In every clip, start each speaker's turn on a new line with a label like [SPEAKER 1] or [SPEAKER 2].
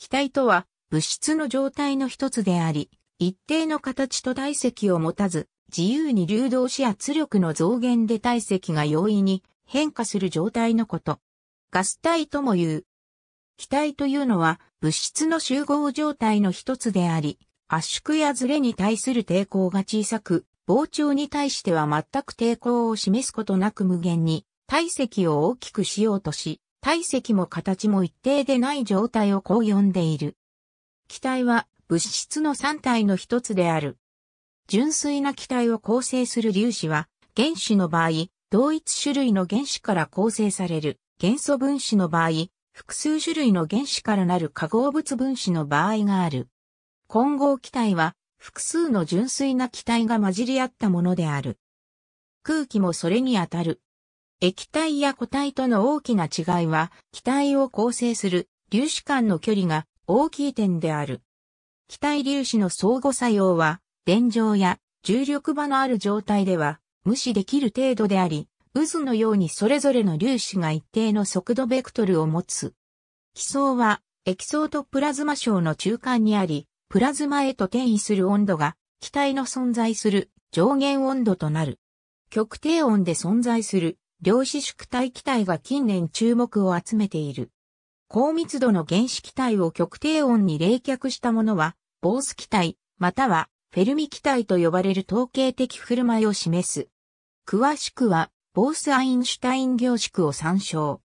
[SPEAKER 1] 気体とは物質の状態の一つであり、一定の形と体積を持たず、自由に流動し圧力の増減で体積が容易に変化する状態のこと。ガス体とも言う。気体というのは物質の集合状態の一つであり、圧縮やズレに対する抵抗が小さく、膨張に対しては全く抵抗を示すことなく無限に体積を大きくしようとし、体積も形も一定でない状態をこう呼んでいる。気体は物質の三体の一つである。純粋な気体を構成する粒子は、原子の場合、同一種類の原子から構成される元素分子の場合、複数種類の原子からなる化合物分子の場合がある。混合気体は複数の純粋な気体が混じり合ったものである。空気もそれにあたる。液体や固体との大きな違いは、気体を構成する粒子間の距離が大きい点である。気体粒子の相互作用は、電状や重力場のある状態では無視できる程度であり、渦のようにそれぞれの粒子が一定の速度ベクトルを持つ。気層は、液層とプラズマ層の中間にあり、プラズマへと転移する温度が、気体の存在する上限温度となる。極低温で存在する量子縮体気体が近年注目を集めている。高密度の原子気体を極低温に冷却したものは、ボース気体、またはフェルミ気体と呼ばれる統計的振る舞いを示す。詳しくは、ボースアインシュタイン凝縮を参照。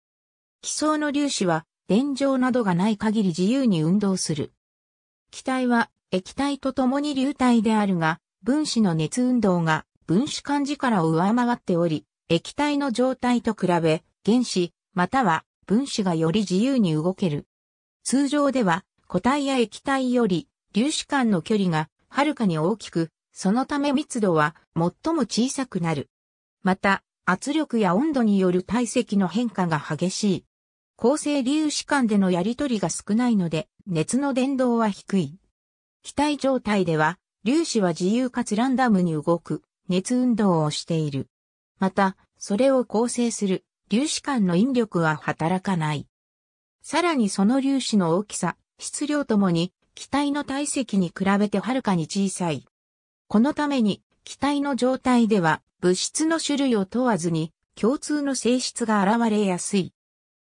[SPEAKER 1] 気層の粒子は、電状などがない限り自由に運動する。気体は、液体と共に流体であるが、分子の熱運動が分子間力を上回っており、液体の状態と比べ、原子、または分子がより自由に動ける。通常では、固体や液体より粒子間の距離がはるかに大きく、そのため密度は最も小さくなる。また、圧力や温度による体積の変化が激しい。構成粒子間でのやり取りが少ないので、熱の伝導は低い。気体状態では、粒子は自由かつランダムに動く、熱運動をしている。また、それを構成する粒子間の引力は働かない。さらにその粒子の大きさ、質量ともに気体の体積に比べてはるかに小さい。このために気体の状態では物質の種類を問わずに共通の性質が現れやすい。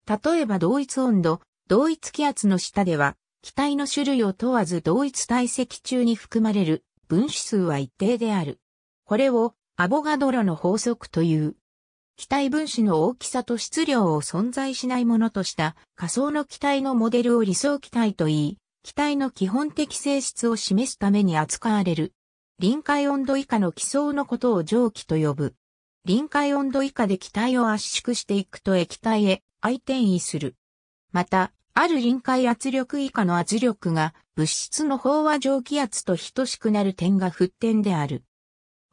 [SPEAKER 1] 例えば同一温度、同一気圧の下では気体の種類を問わず同一体積中に含まれる分子数は一定である。これをアボガドロの法則という。気体分子の大きさと質量を存在しないものとした仮想の気体のモデルを理想気体と言い、気体の基本的性質を示すために扱われる。臨界温度以下の気層のことを蒸気と呼ぶ。臨界温度以下で気体を圧縮していくと液体へ相転移する。また、ある臨界圧力以下の圧力が物質の飽和蒸気圧と等しくなる点が沸点である。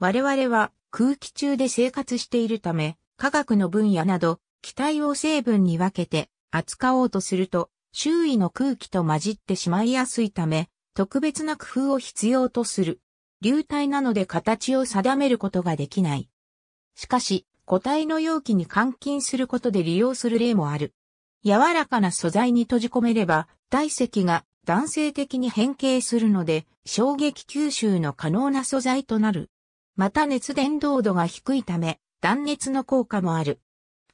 [SPEAKER 1] 我々は空気中で生活しているため、科学の分野など、気体を成分に分けて扱おうとすると、周囲の空気と混じってしまいやすいため、特別な工夫を必要とする。流体なので形を定めることができない。しかし、固体の容器に換金することで利用する例もある。柔らかな素材に閉じ込めれば、体積が男性的に変形するので、衝撃吸収の可能な素材となる。また熱伝導度が低いため、断熱の効果もある。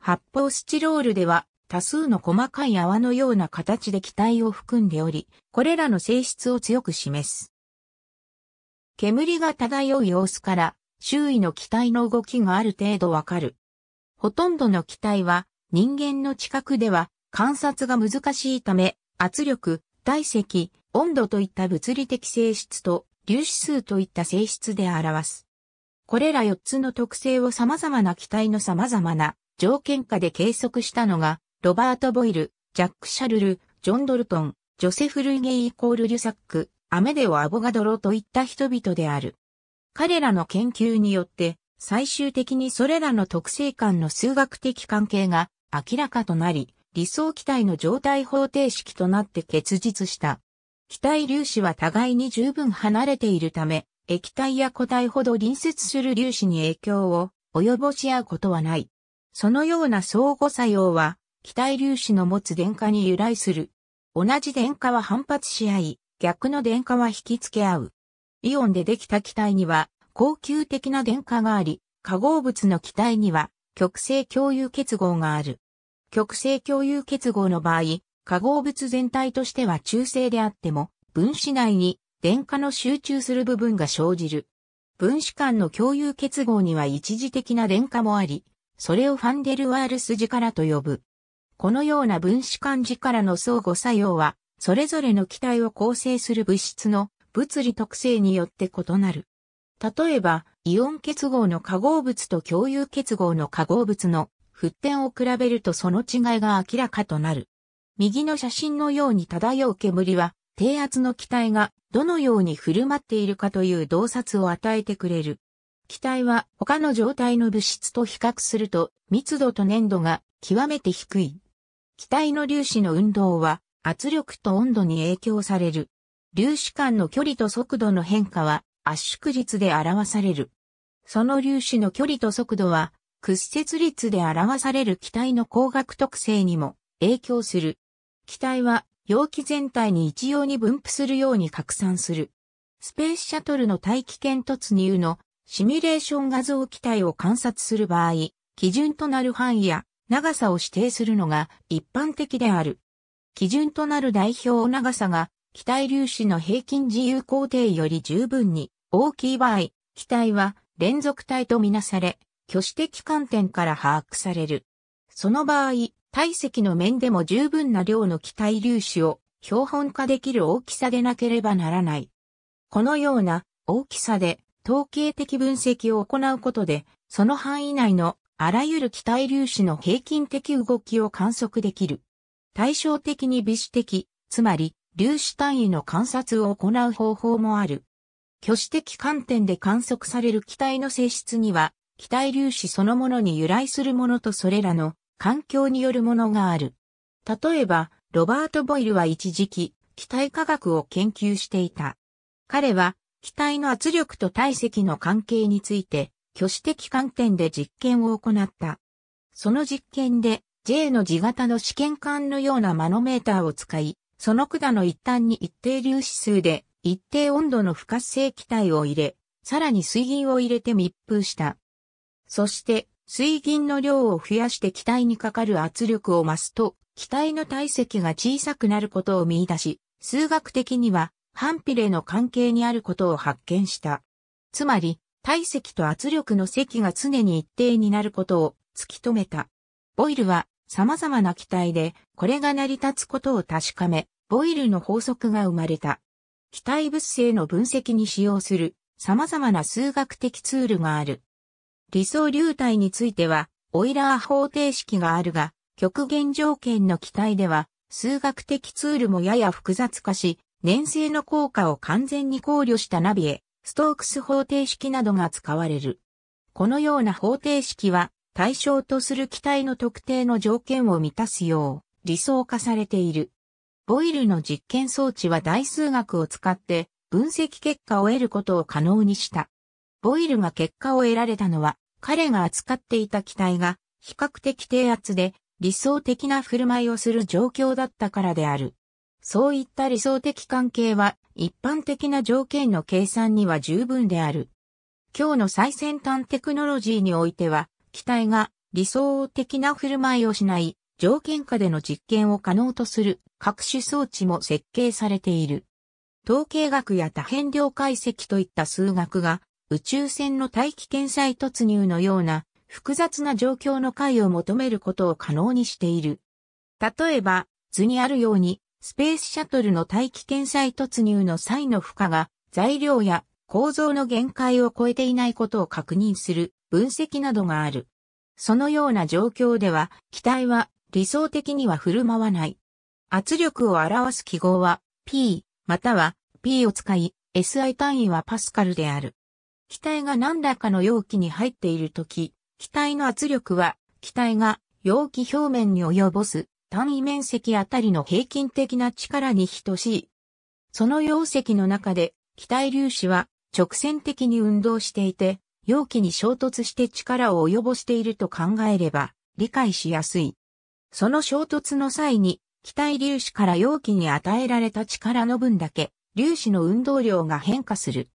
[SPEAKER 1] 発泡スチロールでは多数の細かい泡のような形で気体を含んでおり、これらの性質を強く示す。煙が漂う様子から、周囲の気体の動きがある程度わかる。ほとんどの気体は人間の近くでは観察が難しいため、圧力、体積、温度といった物理的性質と粒子数といった性質で表す。これら4つの特性を様々な機体の様々な条件下で計測したのが、ロバート・ボイル、ジャック・シャルル、ジョン・ドルトン、ジョセフ・ルイゲイ・イコール・リュサック、アメデオ・アボガドロといった人々である。彼らの研究によって、最終的にそれらの特性間の数学的関係が明らかとなり、理想機体の状態方程式となって結実した。機体粒子は互いに十分離れているため、液体や固体ほど隣接する粒子に影響を及ぼし合うことはない。そのような相互作用は、気体粒子の持つ電荷に由来する。同じ電荷は反発し合い、逆の電荷は引き付け合う。イオンでできた気体には、高級的な電荷があり、化合物の気体には、極性共有結合がある。極性共有結合の場合、化合物全体としては中性であっても、分子内に電荷の集中する部分が生じる。分子間の共有結合には一時的な電荷もあり、それをファンデルワールス力と呼ぶ。このような分子間力の相互作用は、それぞれの気体を構成する物質の物理特性によって異なる。例えば、イオン結合の化合物と共有結合の化合物の沸点を比べるとその違いが明らかとなる。右の写真のように漂う煙は、低圧の気体がどのように振る舞っているかという洞察を与えてくれる。機体は他の状態の物質と比較すると密度と粘度が極めて低い。気体の粒子の運動は圧力と温度に影響される。粒子間の距離と速度の変化は圧縮率で表される。その粒子の距離と速度は屈折率で表される気体の光学特性にも影響する。気体は容器全体に一様に分布するように拡散する。スペースシャトルの大気圏突入のシミュレーション画像機体を観察する場合、基準となる範囲や長さを指定するのが一般的である。基準となる代表長さが機体粒子の平均自由工程より十分に大きい場合、機体は連続体とみなされ、挙手的観点から把握される。その場合、体積の面でも十分な量の気体粒子を標本化できる大きさでなければならない。このような大きさで統計的分析を行うことで、その範囲内のあらゆる気体粒子の平均的動きを観測できる。対照的に微子的、つまり粒子単位の観察を行う方法もある。挙手的観点で観測される気体の性質には、気体粒子そのものに由来するものとそれらの環境によるものがある。例えば、ロバート・ボイルは一時期、気体科学を研究していた。彼は、気体の圧力と体積の関係について、挙手的観点で実験を行った。その実験で、J の字型の試験管のようなマノメーターを使い、その管の一端に一定粒子数で、一定温度の不活性気体を入れ、さらに水銀を入れて密封した。そして、水銀の量を増やして気体にかかる圧力を増すと、気体の体積が小さくなることを見出し、数学的には反比例の関係にあることを発見した。つまり、体積と圧力の積が常に一定になることを突き止めた。ボイルは様々な気体でこれが成り立つことを確かめ、ボイルの法則が生まれた。気体物性の分析に使用する様々な数学的ツールがある。理想流体については、オイラー方程式があるが、極限条件の機体では、数学的ツールもやや複雑化し、粘性の効果を完全に考慮したナビへ、ストークス方程式などが使われる。このような方程式は、対象とする機体の特定の条件を満たすよう、理想化されている。ボイルの実験装置は大数学を使って、分析結果を得ることを可能にした。ボイルが結果を得られたのは、彼が扱っていた機体が比較的低圧で理想的な振る舞いをする状況だったからである。そういった理想的関係は一般的な条件の計算には十分である。今日の最先端テクノロジーにおいては、機体が理想的な振る舞いをしない条件下での実験を可能とする各種装置も設計されている。統計学や多変量解析といった数学が宇宙船の大気圏際突入のような複雑な状況の解を求めることを可能にしている。例えば、図にあるように、スペースシャトルの大気圏際突入の際の負荷が材料や構造の限界を超えていないことを確認する分析などがある。そのような状況では、機体は理想的には振る舞わない。圧力を表す記号は P または P を使い、SI 単位はパスカルである。気体が何らかの容器に入っているとき、気体の圧力は、気体が容器表面に及ぼす単位面積あたりの平均的な力に等しい。その容積の中で、気体粒子は直線的に運動していて、容器に衝突して力を及ぼしていると考えれば、理解しやすい。その衝突の際に、気体粒子から容器に与えられた力の分だけ、粒子の運動量が変化する。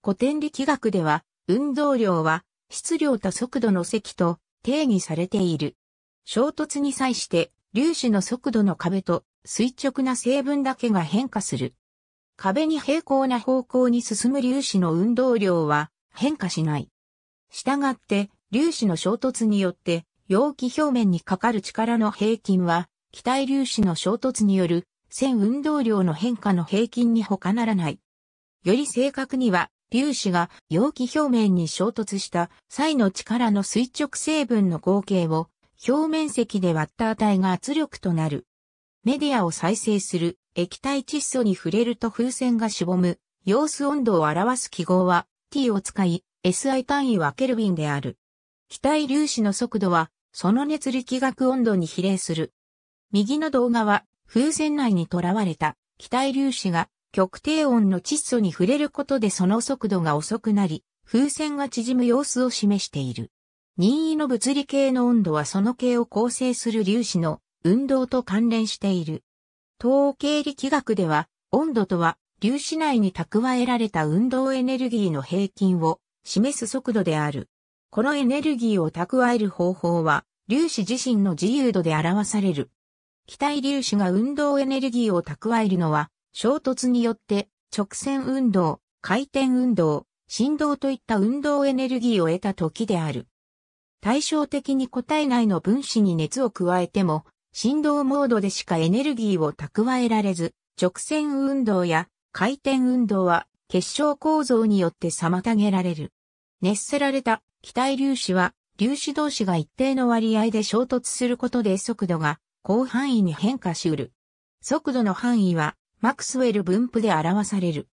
[SPEAKER 1] 古典力学では、運動量は、質量と速度の積と定義されている。衝突に際して、粒子の速度の壁と垂直な成分だけが変化する。壁に平行な方向に進む粒子の運動量は変化しない。したがって、粒子の衝突によって、容器表面にかかる力の平均は、気体粒子の衝突による線運動量の変化の平均に他ならない。より正確には、粒子が容器表面に衝突した際の力の垂直成分の合計を表面積で割った値が圧力となる。メディアを再生する液体窒素に触れると風船がしぼむ様子温度を表す記号は t を使い SI 単位はケルビンである。気体粒子の速度はその熱力学温度に比例する。右の動画は風船内に囚われた気体粒子が極低温の窒素に触れることでその速度が遅くなり、風船が縮む様子を示している。任意の物理系の温度はその系を構成する粒子の運動と関連している。統計力学では、温度とは粒子内に蓄えられた運動エネルギーの平均を示す速度である。このエネルギーを蓄える方法は、粒子自身の自由度で表される。気体粒子が運動エネルギーを蓄えるのは、衝突によって直線運動、回転運動、振動といった運動エネルギーを得た時である。対照的に個体内の分子に熱を加えても、振動モードでしかエネルギーを蓄えられず、直線運動や回転運動は結晶構造によって妨げられる。熱せられた気体粒子は粒子同士が一定の割合で衝突することで速度が広範囲に変化しうる。速度の範囲はマクスウェル分布で表される。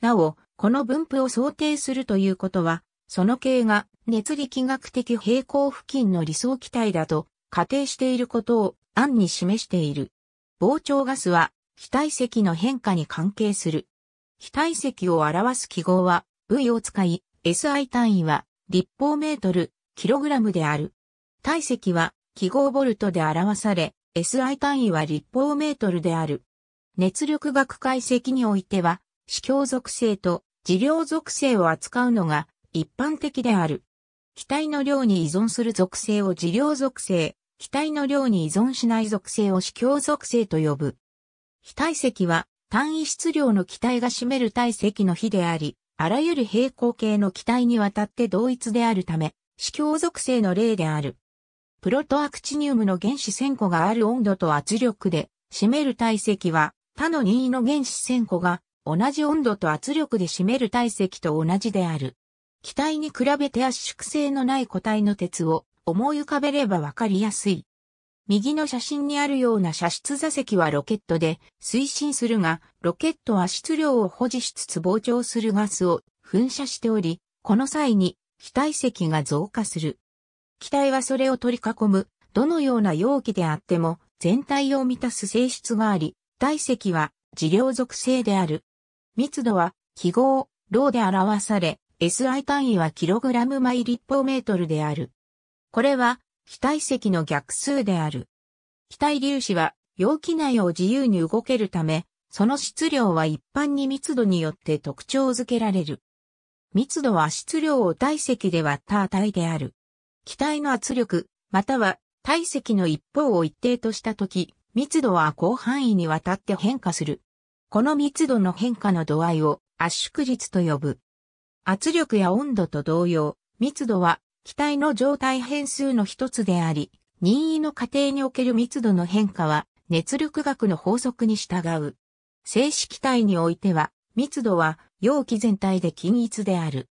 [SPEAKER 1] なお、この分布を想定するということは、その形が熱力学的平行付近の理想気体だと仮定していることを案に示している。膨張ガスは非体積の変化に関係する。非体積を表す記号は V を使い、SI 単位は立方メートル、キログラムである。体積は記号ボルトで表され、SI 単位は立方メートルである。熱力学解析においては、死境属性と治療属性を扱うのが一般的である。気体の量に依存する属性を治療属性、気体の量に依存しない属性を死境属性と呼ぶ。非体積は単位質量の気体が占める体積の比であり、あらゆる平行形の気体にわたって同一であるため、死境属性の例である。プロトアクチニウムの原子1000個がある温度と圧力で占める体積は他の任意の原子線個が同じ温度と圧力で占める体積と同じである。気体に比べて圧縮性のない固体の鉄を思い浮かべればわかりやすい。右の写真にあるような射出座席はロケットで推進するが、ロケットは質量を保持しつつ膨張するガスを噴射しており、この際に気体積が増加する。気体はそれを取り囲む、どのような容器であっても全体を満たす性質があり、体積は治療属性である。密度は記号、ローで表され、SI 単位はキログラム毎立方メートルである。これは、機体積の逆数である。気体粒子は容器内を自由に動けるため、その質量は一般に密度によって特徴づけられる。密度は質量を体積で割った値である。気体の圧力、または体積の一方を一定としたとき、密度は広範囲にわたって変化する。この密度の変化の度合いを圧縮率と呼ぶ。圧力や温度と同様、密度は気体の状態変数の一つであり、任意の過程における密度の変化は熱力学の法則に従う。静止気体においては、密度は容器全体で均一である。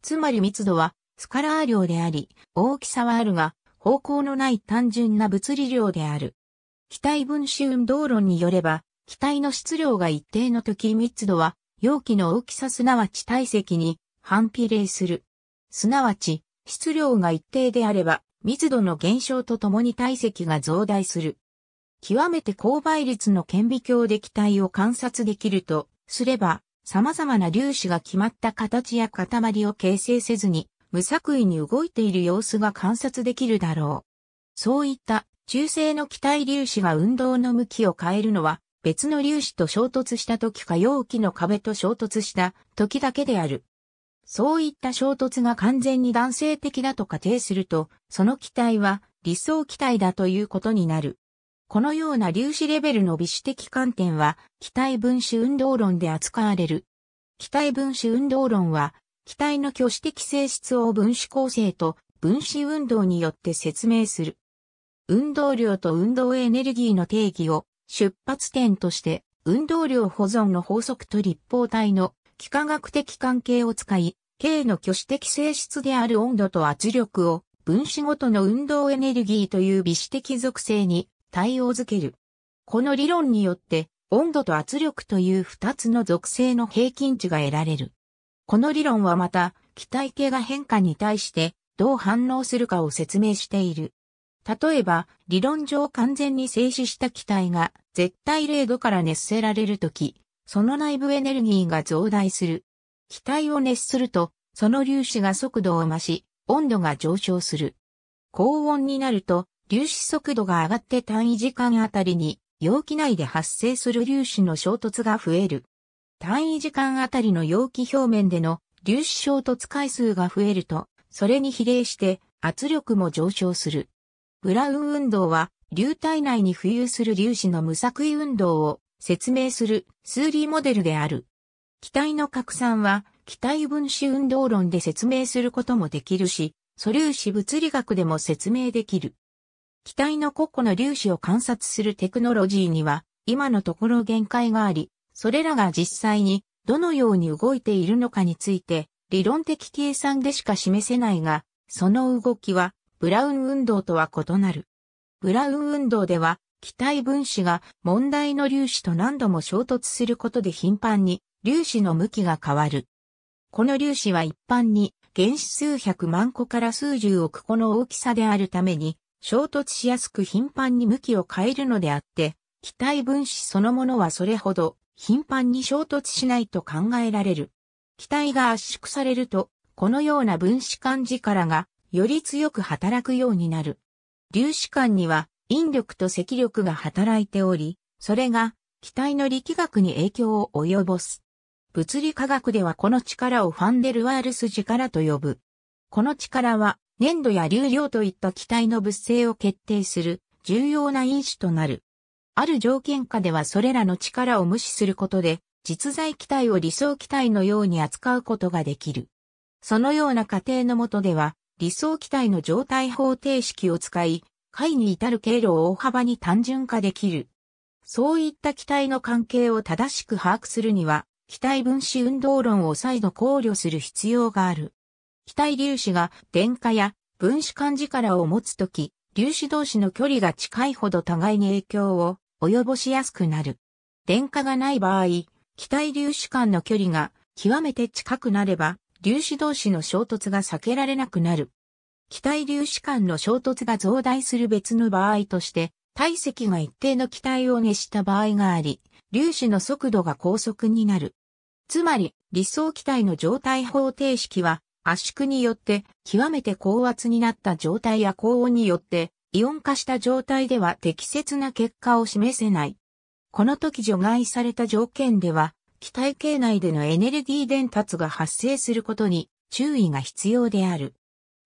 [SPEAKER 1] つまり密度はスカラー量であり、大きさはあるが、方向のない単純な物理量である。気体分子運動論によれば、気体の質量が一定の時密度は、容器の大きさすなわち体積に反比例する。すなわち、質量が一定であれば、密度の減少とともに体積が増大する。極めて高倍率の顕微鏡で気体を観察できるとすれば、様々な粒子が決まった形や塊を形成せずに、無作為に動いている様子が観察できるだろう。そういった中性の気体粒子が運動の向きを変えるのは、別の粒子と衝突した時か容器の壁と衝突した時だけである。そういった衝突が完全に男性的だと仮定すると、その気体は理想気体だということになる。このような粒子レベルの微子的観点は、気体分子運動論で扱われる。気体分子運動論は、気体の挙子的性質を分子構成と分子運動によって説明する。運動量と運動エネルギーの定義を出発点として運動量保存の法則と立方体の幾何学的関係を使い、K の挙手的性質である温度と圧力を分子ごとの運動エネルギーという微子的属性に対応づける。この理論によって温度と圧力という二つの属性の平均値が得られる。この理論はまた気体系が変化に対してどう反応するかを説明している。例えば、理論上完全に静止した気体が絶対0度から熱せられるとき、その内部エネルギーが増大する。気体を熱すると、その粒子が速度を増し、温度が上昇する。高温になると、粒子速度が上がって単位時間あたりに、容器内で発生する粒子の衝突が増える。単位時間あたりの容器表面での粒子衝突回数が増えると、それに比例して圧力も上昇する。ブラウン運動は、流体内に浮遊する粒子の無作為運動を説明する数理モデルである。気体の拡散は、気体分子運動論で説明することもできるし、素粒子物理学でも説明できる。気体の個々の粒子を観察するテクノロジーには、今のところ限界があり、それらが実際にどのように動いているのかについて、理論的計算でしか示せないが、その動きはブラウン運動とは異なる。ブラウン運動では、気体分子が問題の粒子と何度も衝突することで頻繁に粒子の向きが変わる。この粒子は一般に原子数百万個から数十億個の大きさであるために衝突しやすく頻繁に向きを変えるのであって、気体分子そのものはそれほど頻繁に衝突しないと考えられる。気体が圧縮されると、このような分子間力がより強く働くようになる。粒子間には引力と積力が働いており、それが機体の力学に影響を及ぼす。物理科学ではこの力をファンデルワールス力と呼ぶ。この力は粘土や流量といった機体の物性を決定する重要な因子となる。ある条件下ではそれらの力を無視することで実在機体を理想機体のように扱うことができる。そのような過程のもとでは理想気体の状態方程式を使い、解に至る経路を大幅に単純化できる。そういった気体の関係を正しく把握するには、気体分子運動論を再度考慮する必要がある。気体粒子が電荷や分子間力を持つとき、粒子同士の距離が近いほど互いに影響を及ぼしやすくなる。電荷がない場合、気体粒子間の距離が極めて近くなれば、粒子同士の衝突が避けられなくなる。気体粒子間の衝突が増大する別の場合として、体積が一定の気体を熱した場合があり、粒子の速度が高速になる。つまり、理想気体の状態方程式は、圧縮によって極めて高圧になった状態や高温によってイオン化した状態では適切な結果を示せない。この時除外された条件では気体系内でのエネルギー伝達が発生することに注意が必要である。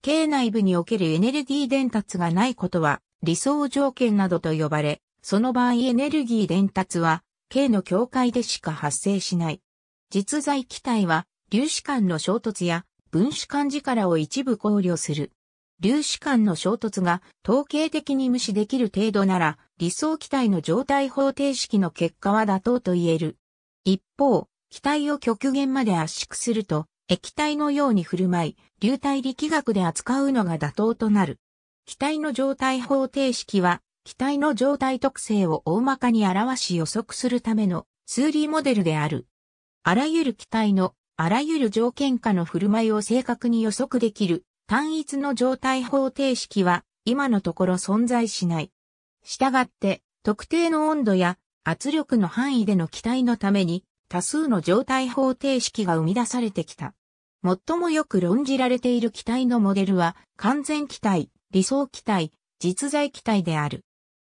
[SPEAKER 1] 系内部におけるエネルギー伝達がないことは理想条件などと呼ばれ、その場合エネルギー伝達は系の境界でしか発生しない。実在気体は粒子間の衝突や分子間力を一部考慮する。粒子間の衝突が統計的に無視できる程度なら理想気体の状態方程式の結果は妥当と言える。一方、気体を極限まで圧縮すると、液体のように振る舞い、流体力学で扱うのが妥当となる。気体の状態方程式は、気体の状態特性を大まかに表し予測するための数理モデルである。あらゆる気体のあらゆる条件下の振る舞いを正確に予測できる単一の状態方程式は今のところ存在しない。したがって特定の温度や圧力の範囲での気体のために多数の状態方程式が生み出されてきた。最もよく論じられている気体のモデルは完全気体、理想気体、実在気体である。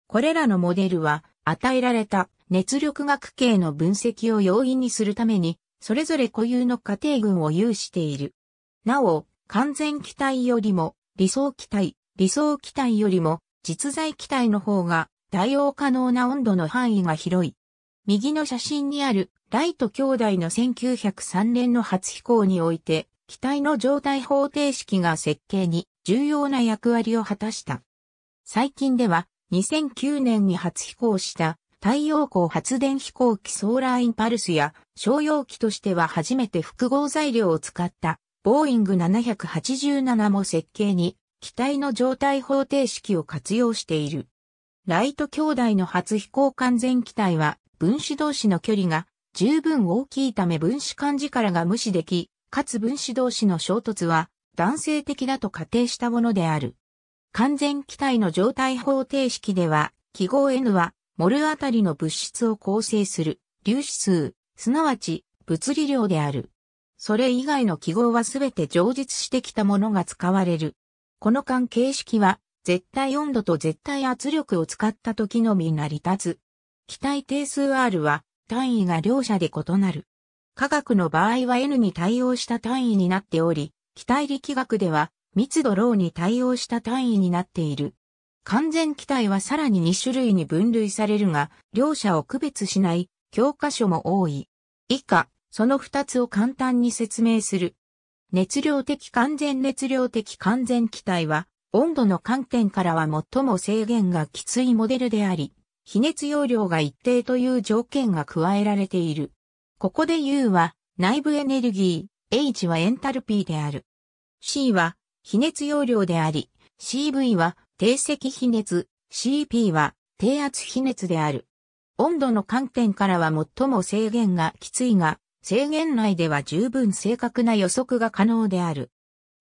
[SPEAKER 1] これらのモデルは与えられた熱力学系の分析を容易にするために、それぞれ固有の過程群を有している。なお、完全気体よりも理想気体、理想気体よりも実在気体の方が対応可能な温度の範囲が広い。右の写真にあるライト兄弟の1903年の初飛行において、機体の状態方程式が設計に重要な役割を果たした。最近では2009年に初飛行した太陽光発電飛行機ソーラーインパルスや商用機としては初めて複合材料を使ったボーイング787も設計に機体の状態方程式を活用している。ライト兄弟の初飛行完全機体は分子同士の距離が十分大きいため分子間力が無視でき、かつ分子同士の衝突は男性的だと仮定したものである。完全機体の状態方程式では、記号 N は、モルあたりの物質を構成する粒子数、すなわち物理量である。それ以外の記号はすべて常実してきたものが使われる。この関係式は絶対温度と絶対圧力を使った時のみ成り立つ。気体定数 R は単位が両者で異なる。科学の場合は N に対応した単位になっており、気体力学では密度ローに対応した単位になっている。完全気体はさらに2種類に分類されるが、両者を区別しない教科書も多い。以下、その2つを簡単に説明する。熱量的完全熱量的完全気体は、温度の観点からは最も制限がきついモデルであり、比熱容量が一定という条件が加えられている。ここで U は内部エネルギー、H はエンタルピーである。C は比熱容量であり、CV は定積比熱、CP は低圧比熱である。温度の観点からは最も制限がきついが、制限内では十分正確な予測が可能である。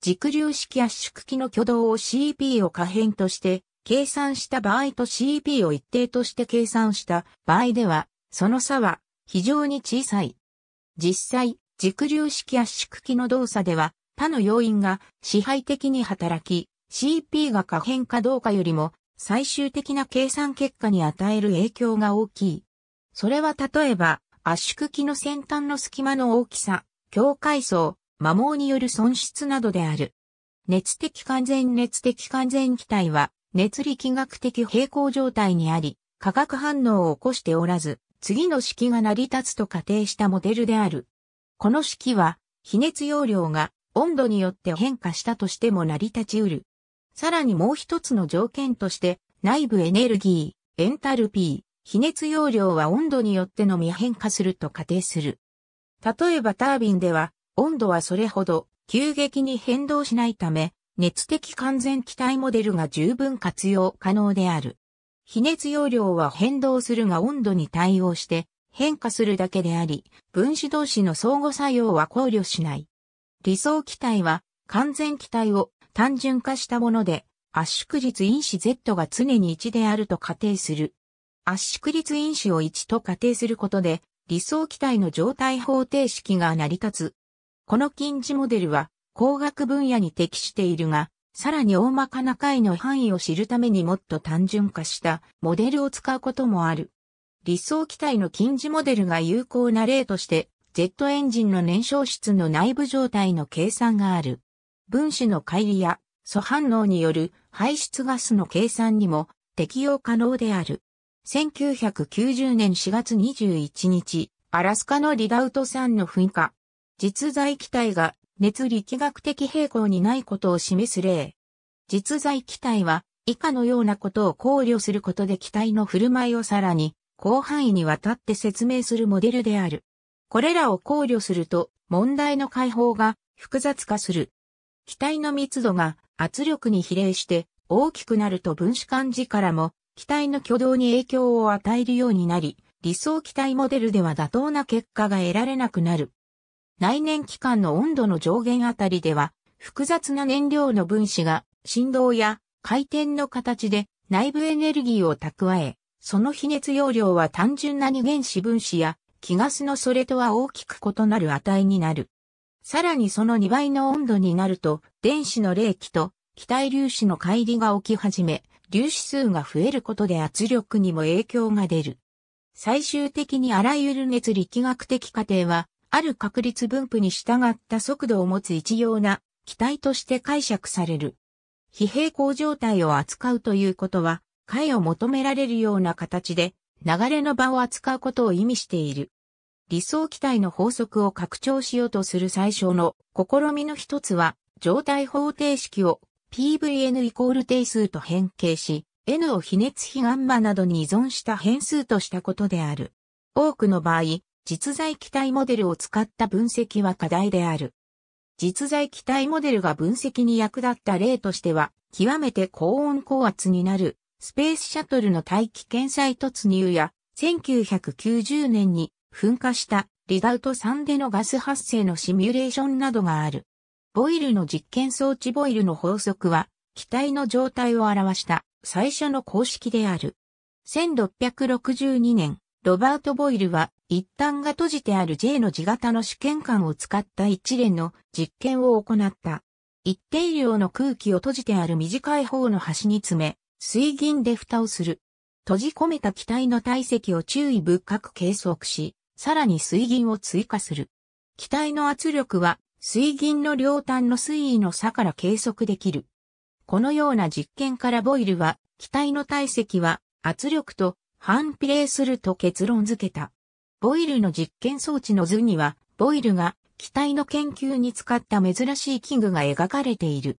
[SPEAKER 1] 軸粒式圧縮機の挙動を CP を可変として計算した場合と CP を一定として計算した場合では、その差は非常に小さい。実際、軸粒式圧縮機の動作では、他の要因が支配的に働き、CP が可変かどうかよりも最終的な計算結果に与える影響が大きい。それは例えば圧縮機の先端の隙間の大きさ、境界層、摩耗による損失などである。熱的完全熱的完全気体は熱力学的平衡状態にあり、化学反応を起こしておらず、次の式が成り立つと仮定したモデルである。この式は、比熱容量が温度によって変化したとしても成り立ちうる。さらにもう一つの条件として、内部エネルギー、エンタルピー、比熱容量は温度によってのみ変化すると仮定する。例えばタービンでは、温度はそれほど急激に変動しないため、熱的完全気体モデルが十分活用可能である。比熱容量は変動するが温度に対応して変化するだけであり、分子同士の相互作用は考慮しない。理想気体は完全気体を単純化したもので、圧縮率因子 Z が常に1であると仮定する。圧縮率因子を1と仮定することで、理想気体の状態方程式が成り立つ。この近似モデルは工学分野に適しているが、さらに大まかな解の範囲を知るためにもっと単純化したモデルを使うこともある。理想機体の近似モデルが有効な例として、ジェットエンジンの燃焼室の内部状態の計算がある。分子の乖離や素反応による排出ガスの計算にも適用可能である。1990年4月21日、アラスカのリダウト山の噴火、実在気体が熱力学的平衡にないことを示す例。実在気体は以下のようなことを考慮することで気体の振る舞いをさらに広範囲にわたって説明するモデルである。これらを考慮すると問題の解放が複雑化する。気体の密度が圧力に比例して大きくなると分子間力も気体の挙動に影響を与えるようになり、理想気体モデルでは妥当な結果が得られなくなる。内燃機関の温度の上限あたりでは、複雑な燃料の分子が振動や回転の形で内部エネルギーを蓄え、その比熱容量は単純な二原子分子や気ガスのそれとは大きく異なる値になる。さらにその2倍の温度になると、電子の冷気と気体粒子の乖離が起き始め、粒子数が増えることで圧力にも影響が出る。最終的にあらゆる熱力学的過程は、ある確率分布に従った速度を持つ一様な機体として解釈される。非平行状態を扱うということは、解を求められるような形で、流れの場を扱うことを意味している。理想機体の法則を拡張しようとする最小の試みの一つは、状態方程式を PVN イコール定数と変形し、N を比熱比ガンマなどに依存した変数としたことである。多くの場合、実在機体モデルを使った分析は課題である。実在機体モデルが分析に役立った例としては、極めて高温高圧になるスペースシャトルの大気圏再突入や、1990年に噴火したリダウト3でのガス発生のシミュレーションなどがある。ボイルの実験装置ボイルの法則は、機体の状態を表した最初の公式である。1662年、ロバート・ボイルは一旦が閉じてある J の字型の試験管を使った一連の実験を行った。一定量の空気を閉じてある短い方の端に詰め、水銀で蓋をする。閉じ込めた気体の体積を注意深く計測し、さらに水銀を追加する。気体の圧力は水銀の両端の水位の差から計測できる。このような実験からボイルは気体の体積は圧力と反比例すると結論付けた。ボイルの実験装置の図には、ボイルが機体の研究に使った珍しい器具が描かれている。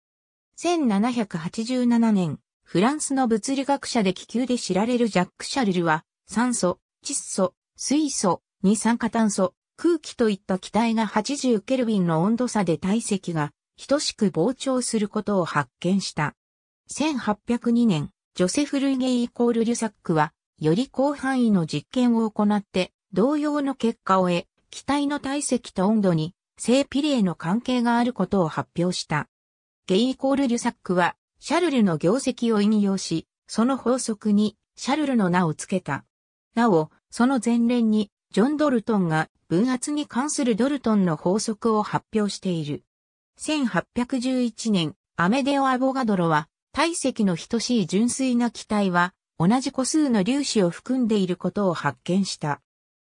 [SPEAKER 1] 1787年、フランスの物理学者で気球で知られるジャック・シャルルは、酸素、窒素、水素、二酸化炭素、空気といった気体が80ケルビンの温度差で体積が等しく膨張することを発見した。1802年、ジョセフ・ルイゲイ・イコール・リュサックは、より広範囲の実験を行って、同様の結果を得、機体の体積と温度にピ比例の関係があることを発表した。ゲイイコール・リュサックは、シャルルの業績を引用し、その法則にシャルルの名を付けた。なお、その前例に、ジョン・ドルトンが分圧に関するドルトンの法則を発表している。1811年、アメデオ・アボガドロは、体積の等しい純粋な気体は、同じ個数の粒子を含んでいることを発見した。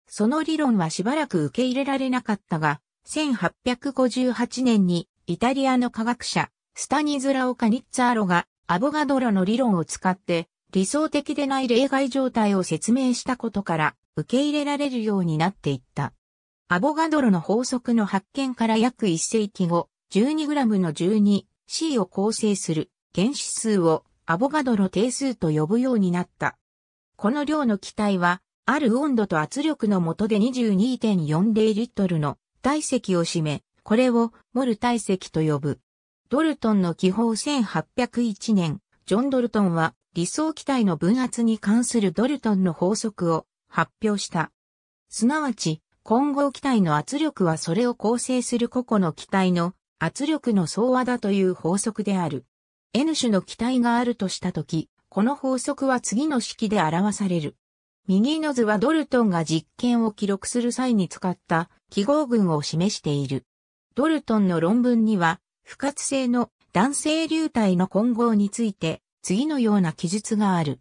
[SPEAKER 1] その理論はしばらく受け入れられなかったが、1858年にイタリアの科学者、スタニズラオ・カニッツァーロがアボガドロの理論を使って理想的でない例外状態を説明したことから受け入れられるようになっていった。アボガドロの法則の発見から約1世紀後、12g の 12C を構成する原子数をアボガドロ定数と呼ぶようになった。この量の期待はある温度と圧力の下で22.40リットルの体積を占め、これをモル体積と呼ぶ。ドルトンの気泡1801年、ジョン・ドルトンは理想気体の分圧に関するドルトンの法則を発表した。すなわち、混合気体の圧力はそれを構成する個々の気体の圧力の総和だという法則である。N 種の気体があるとしたとき、この法則は次の式で表される。右の図はドルトンが実験を記録する際に使った記号群を示している。ドルトンの論文には、不活性の男性流体の混合について、次のような記述がある。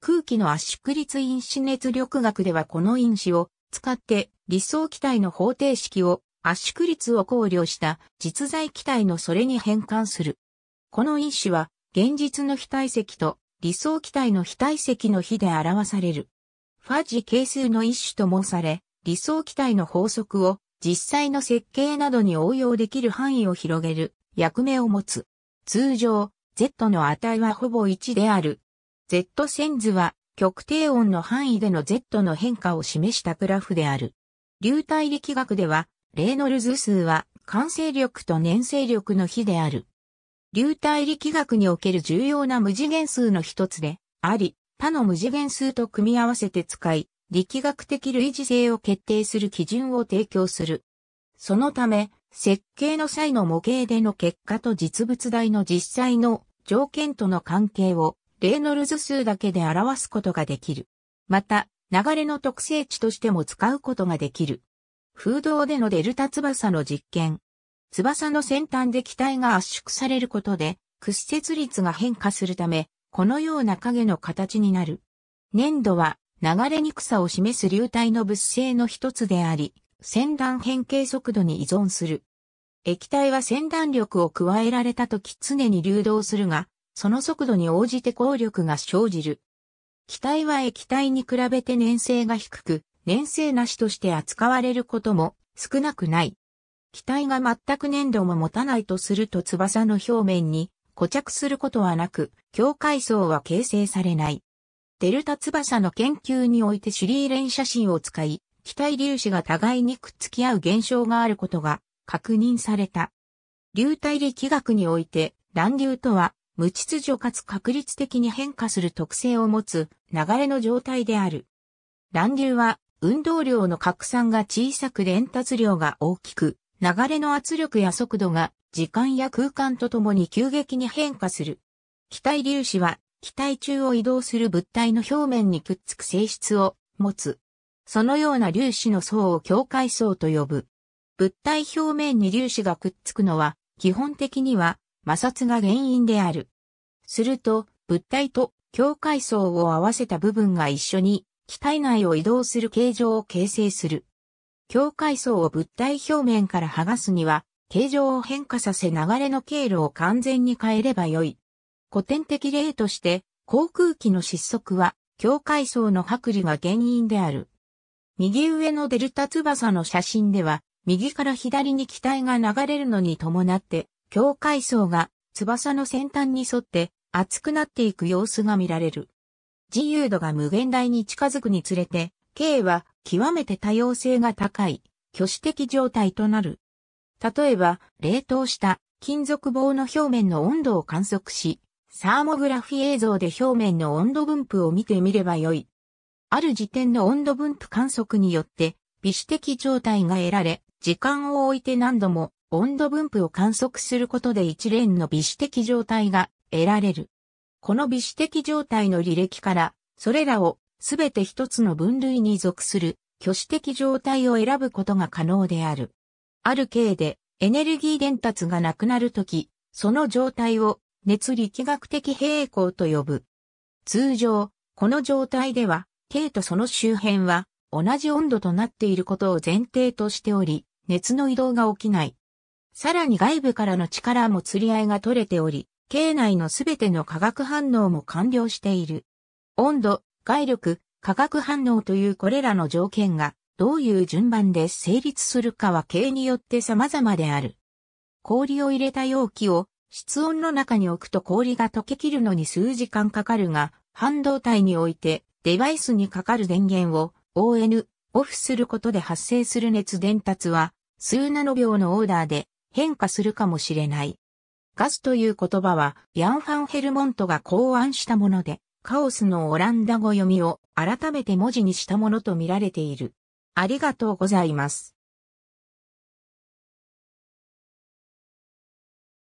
[SPEAKER 1] 空気の圧縮率因子熱力学ではこの因子を使って理想気体の方程式を圧縮率を考慮した実在気体のそれに変換する。この因子は現実の非体積と理想気体の非体積の比で表される。ファジ係数の一種ともされ、理想機体の法則を実際の設計などに応用できる範囲を広げる役目を持つ。通常、Z の値はほぼ1である。Z 線図は極低温の範囲での Z の変化を示したグラフである。流体力学では、レーノルズ数は完成力と粘性力の比である。流体力学における重要な無次元数の一つであり、他の無次元数と組み合わせて使い、力学的類似性を決定する基準を提供する。そのため、設計の際の模型での結果と実物大の実際の条件との関係をレーノルズ数だけで表すことができる。また、流れの特性値としても使うことができる。風洞でのデルタ翼の実験。翼の先端で機体が圧縮されることで、屈折率が変化するため、このような影の形になる。粘土は流れにくさを示す流体の物性の一つであり、先端変形速度に依存する。液体は先端力を加えられた時常に流動するが、その速度に応じて効力が生じる。気体は液体に比べて粘性が低く、粘性なしとして扱われることも少なくない。気体が全く粘土も持たないとすると翼の表面に固着することはなく、境界層は形成されない。デルタ翼の研究においてシュリーレン写真を使い、気体粒子が互いにくっつき合う現象があることが確認された。流体力学において、乱流とは、無秩序かつ確率的に変化する特性を持つ流れの状態である。乱流は、運動量の拡散が小さく伝達量が大きく、流れの圧力や速度が時間や空間とともに急激に変化する。気体粒子は気体中を移動する物体の表面にくっつく性質を持つ。そのような粒子の層を境界層と呼ぶ。物体表面に粒子がくっつくのは基本的には摩擦が原因である。すると物体と境界層を合わせた部分が一緒に気体内を移動する形状を形成する。境界層を物体表面から剥がすには形状を変化させ流れの経路を完全に変えればよい。古典的例として、航空機の失速は、境界層の剥離が原因である。右上のデルタ翼の写真では、右から左に機体が流れるのに伴って、境界層が翼の先端に沿って熱くなっていく様子が見られる。自由度が無限大に近づくにつれて、K は極めて多様性が高い、挙手的状態となる。例えば、冷凍した金属棒の表面の温度を観測し、サーモグラフィ映像で表面の温度分布を見てみればよい。ある時点の温度分布観測によって、微視的状態が得られ、時間を置いて何度も温度分布を観測することで一連の微視的状態が得られる。この微視的状態の履歴から、それらをすべて一つの分類に属する虚子的状態を選ぶことが可能である。ある形でエネルギー伝達がなくなるとき、その状態を熱力学的平衡と呼ぶ。通常、この状態では、形とその周辺は同じ温度となっていることを前提としており、熱の移動が起きない。さらに外部からの力も釣り合いが取れており、形内のすべての化学反応も完了している。温度、外力、化学反応というこれらの条件がどういう順番で成立するかは形によって様々である。氷を入れた容器を室温の中に置くと氷が溶けきるのに数時間かかるが、半導体においてデバイスにかかる電源を ON オフすることで発生する熱伝達は数ナノ秒のオーダーで変化するかもしれない。ガスという言葉はヤン・ファン・ヘルモントが考案したもので、カオスのオランダ語読みを改めて文字にしたものと見られている。ありがとうございます。